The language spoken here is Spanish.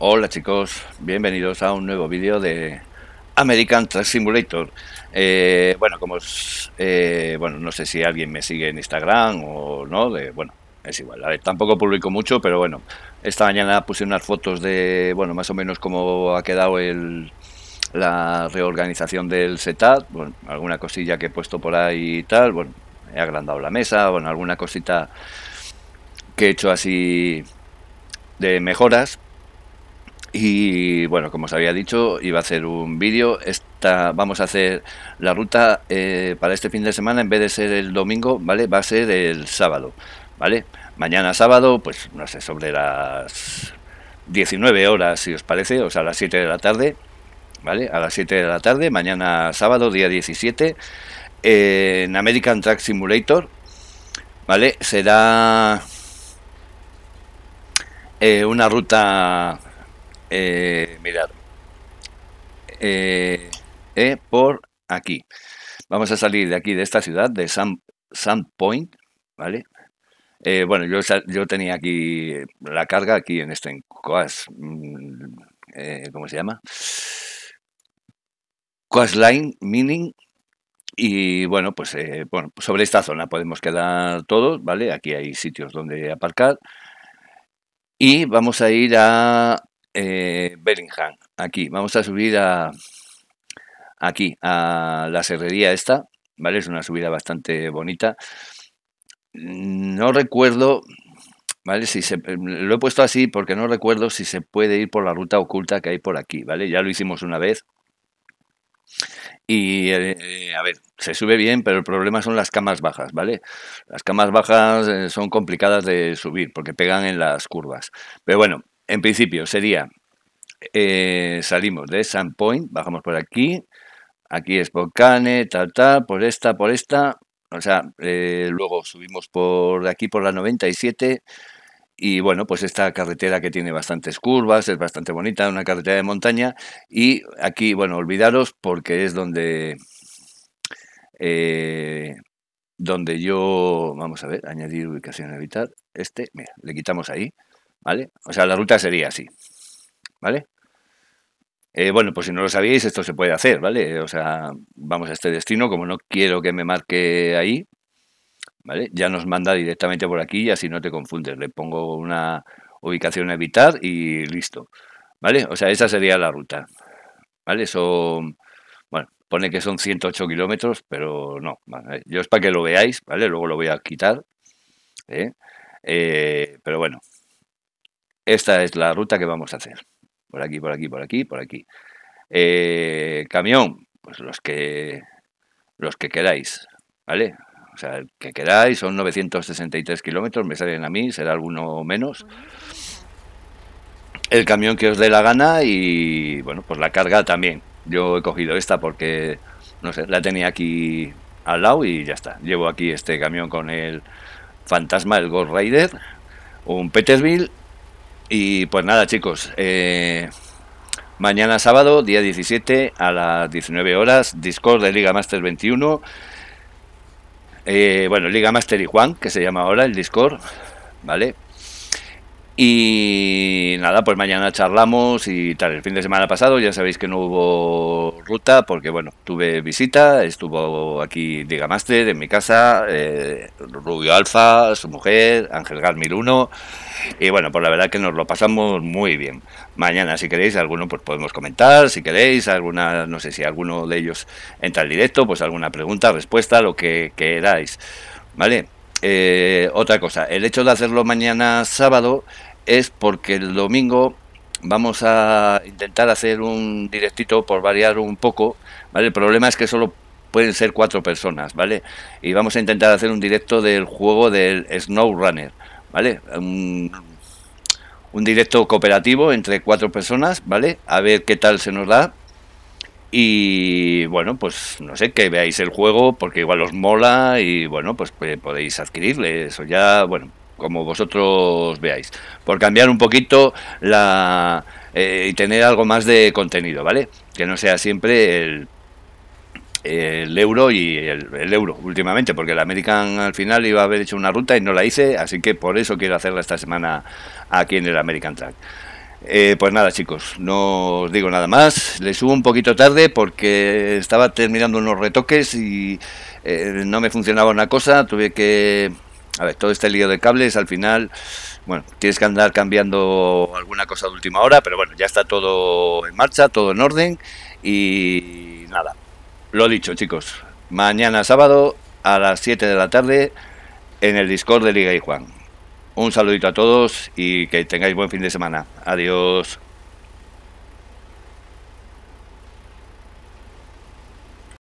Hola chicos, bienvenidos a un nuevo vídeo de American Truck Simulator. Eh, bueno, como eh, bueno, no sé si alguien me sigue en Instagram o no, de, bueno, es igual. tampoco publico mucho, pero bueno, esta mañana puse unas fotos de, bueno, más o menos cómo ha quedado el, la reorganización del setup, bueno, alguna cosilla que he puesto por ahí y tal, bueno, he agrandado la mesa, bueno, alguna cosita que he hecho así de mejoras, y bueno, como os había dicho, iba a hacer un vídeo. Esta vamos a hacer la ruta eh, para este fin de semana, en vez de ser el domingo, ¿vale? Va a ser el sábado, ¿vale? Mañana sábado, pues no sé, sobre las 19 horas, si os parece, o sea, a las 7 de la tarde, ¿vale? A las 7 de la tarde, mañana sábado, día 17, en American Track Simulator, ¿vale? Será eh, una ruta eh, mirad, eh, eh, por aquí. Vamos a salir de aquí, de esta ciudad, de Sand, Point, ¿vale? bueno, yo, yo tenía aquí la carga, aquí en este, en Coas, mm, ¿cómo se llama? Coas Line meaning y bueno, pues bueno, pues sobre esta zona podemos quedar todos, ¿vale? Aquí hay sitios donde aparcar. Y vamos a ir a eh, Bellingham, aquí. Vamos a subir a aquí, a la serrería esta, ¿vale? Es una subida bastante bonita. No recuerdo, ¿vale? Si lo he puesto así porque no recuerdo si se puede ir por la ruta oculta que hay por aquí, ¿vale? Ya lo hicimos una vez. Y eh, a ver, se sube bien, pero el problema son las camas bajas, ¿vale? Las camas bajas eh, son complicadas de subir porque pegan en las curvas. Pero bueno, en principio sería, eh, salimos de Sandpoint, bajamos por aquí, aquí es por tal, tal, por esta, por esta, o sea, eh, luego subimos por aquí por la 97 y bueno, pues esta carretera que tiene bastantes curvas, es bastante bonita, una carretera de montaña y aquí, bueno, olvidaros porque es donde... Eh, donde yo, vamos a ver, añadir ubicación, a evitar, este, mira, le quitamos ahí, ¿Vale? O sea, la ruta sería así. ¿Vale? Eh, bueno, pues si no lo sabíais, esto se puede hacer, ¿vale? O sea, vamos a este destino, como no quiero que me marque ahí, ¿vale? Ya nos manda directamente por aquí y así no te confundes. Le pongo una ubicación a evitar y listo, ¿vale? O sea, esa sería la ruta, ¿vale? Eso, bueno, pone que son 108 kilómetros, pero no, yo es para que lo veáis, ¿vale? Luego lo voy a quitar, ¿eh? Eh, pero bueno, esta es la ruta que vamos a hacer. Por aquí, por aquí, por aquí, por aquí. Eh, camión, pues los que, los que queráis, ¿vale? O sea, el que queráis, son 963 kilómetros, me salen a mí, será alguno menos. El camión que os dé la gana y, bueno, pues la carga también. Yo he cogido esta porque, no sé, la tenía aquí al lado y ya está. Llevo aquí este camión con el fantasma, el Ghost Rider, un Petersville y pues nada, chicos. Eh, mañana sábado, día 17, a las 19 horas, Discord de Liga Master 21. Eh, bueno, Liga Master y Juan, que se llama ahora el Discord, ¿vale? Y nada, pues mañana charlamos y tal. El fin de semana pasado ya sabéis que no hubo ruta porque, bueno, tuve visita, estuvo aquí Digamaster en mi casa, eh, Rubio Alfa, su mujer, Ángel Garmil 1. Y bueno, pues la verdad que nos lo pasamos muy bien. Mañana, si queréis, alguno pues podemos comentar, si queréis, alguna, no sé si alguno de ellos entra en directo, pues alguna pregunta, respuesta, lo que queráis. ¿Vale? Eh, otra cosa, el hecho de hacerlo mañana sábado es porque el domingo vamos a intentar hacer un directito por variar un poco, ¿vale? El problema es que solo pueden ser cuatro personas, ¿vale? Y vamos a intentar hacer un directo del juego del Runner, ¿vale? Un, un directo cooperativo entre cuatro personas, ¿vale? A ver qué tal se nos da. Y bueno, pues no sé, que veáis el juego porque igual os mola y bueno, pues, eh, podéis adquirirle eso ya, bueno, como vosotros veáis. Por cambiar un poquito eh, y tener algo más de contenido, ¿vale? Que no sea siempre el euro y el, euro últimamente, porque el American al final iba a haber hecho una ruta y no la hice, así que por eso quiero hacerla esta semana aquí en el American Track. Eh, pues nada, chicos, no os digo nada más. Le subo un poquito tarde porque estaba terminando unos retoques y eh, no me funcionaba una cosa. Tuve que. A ver, todo este lío de cables al final, bueno, tienes que andar cambiando alguna cosa de última hora, pero bueno, ya está todo en marcha, todo en orden y nada. Lo dicho, chicos, mañana sábado a las 7 de la tarde en el Discord de Liga y Juan. Un saludito a todos y que tengáis buen fin de semana. Adiós.